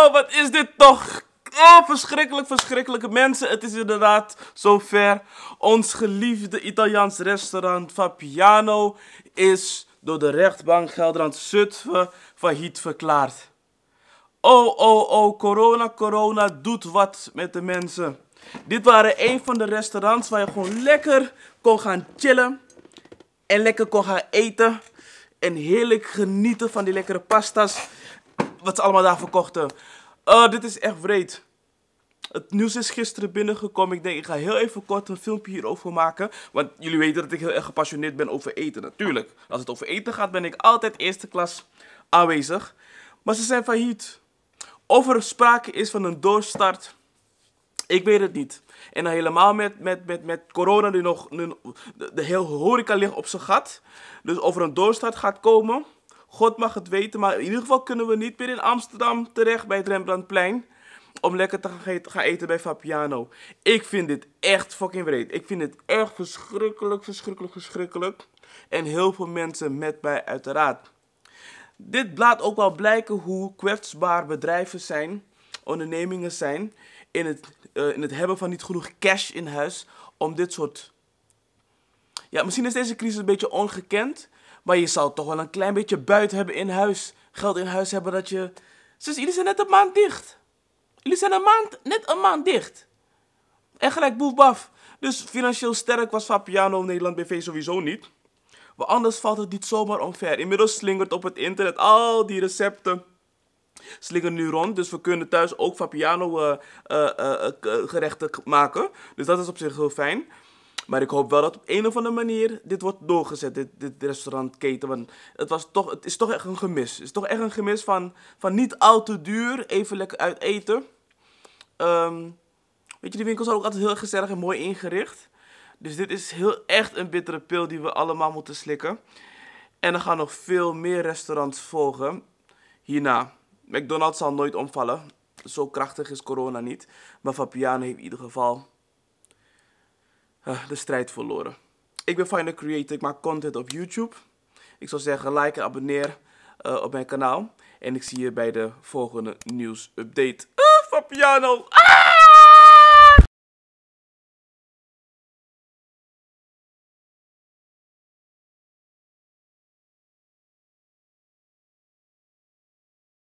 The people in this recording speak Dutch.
Oh, wat is dit toch? Oh, verschrikkelijk, verschrikkelijke mensen. Het is inderdaad zover. Ons geliefde Italiaans restaurant Fabiano is door de rechtbank Gelderland Zutphen failliet verklaard. Oh, oh, oh, corona, corona doet wat met de mensen. Dit waren een van de restaurants waar je gewoon lekker kon gaan chillen. En lekker kon gaan eten. En heerlijk genieten van die lekkere pasta's wat ze allemaal daar verkochten. Oh, dit is echt wreed. Het nieuws is gisteren binnengekomen. Ik denk, ik ga heel even kort een filmpje hierover maken. Want jullie weten dat ik heel erg gepassioneerd ben over eten, natuurlijk. Als het over eten gaat, ben ik altijd eerste klas aanwezig. Maar ze zijn failliet. Of er sprake is van een doorstart, ik weet het niet. En dan helemaal met, met, met, met corona die nog, de, de hele horeca ligt op zijn gat. Dus of er een doorstart gaat komen, God mag het weten, maar in ieder geval kunnen we niet meer in Amsterdam terecht bij het Rembrandtplein. Om lekker te gaan eten bij Fabiano. Ik vind dit echt fucking breed. Ik vind dit echt verschrikkelijk, verschrikkelijk, verschrikkelijk. En heel veel mensen met mij uiteraard. Dit laat ook wel blijken hoe kwetsbaar bedrijven zijn, ondernemingen zijn, in het, eh, in het hebben van niet genoeg cash in huis om dit soort... Ja, misschien is deze crisis een beetje ongekend, maar je zou toch wel een klein beetje buiten hebben in huis. Geld in huis hebben dat je... Zus, jullie zijn net een maand dicht. Jullie zijn een maand, net een maand dicht. En gelijk boefbaf. Dus financieel sterk was Fabiano Nederland BV sowieso niet. Want anders valt het niet zomaar omver. Inmiddels slingert op het internet al die recepten slingeren nu rond. Dus we kunnen thuis ook Fabiano uh, gerechten maken. Dus dat is op zich heel fijn. Maar ik hoop wel dat op een of andere manier dit wordt doorgezet, dit, dit restaurantketen. Want het, was toch, het is toch echt een gemis. Het is toch echt een gemis van, van niet al te duur, even lekker uit eten. Ehm, weet je, die winkels zijn ook altijd heel gezellig en mooi ingericht. Dus dit is heel echt een bittere pil die we allemaal moeten slikken. En er gaan nog veel meer restaurants volgen hierna. McDonald's zal nooit omvallen. Zo krachtig is corona niet. Maar Fabiana heeft in ieder geval eh, de strijd verloren. Ik ben Finder Creator, ik maak content op YouTube. Ik zou zeggen, like en abonneer eh, op mijn kanaal. En ik zie je bij de volgende nieuwsupdate. Eh, van piano. Ah!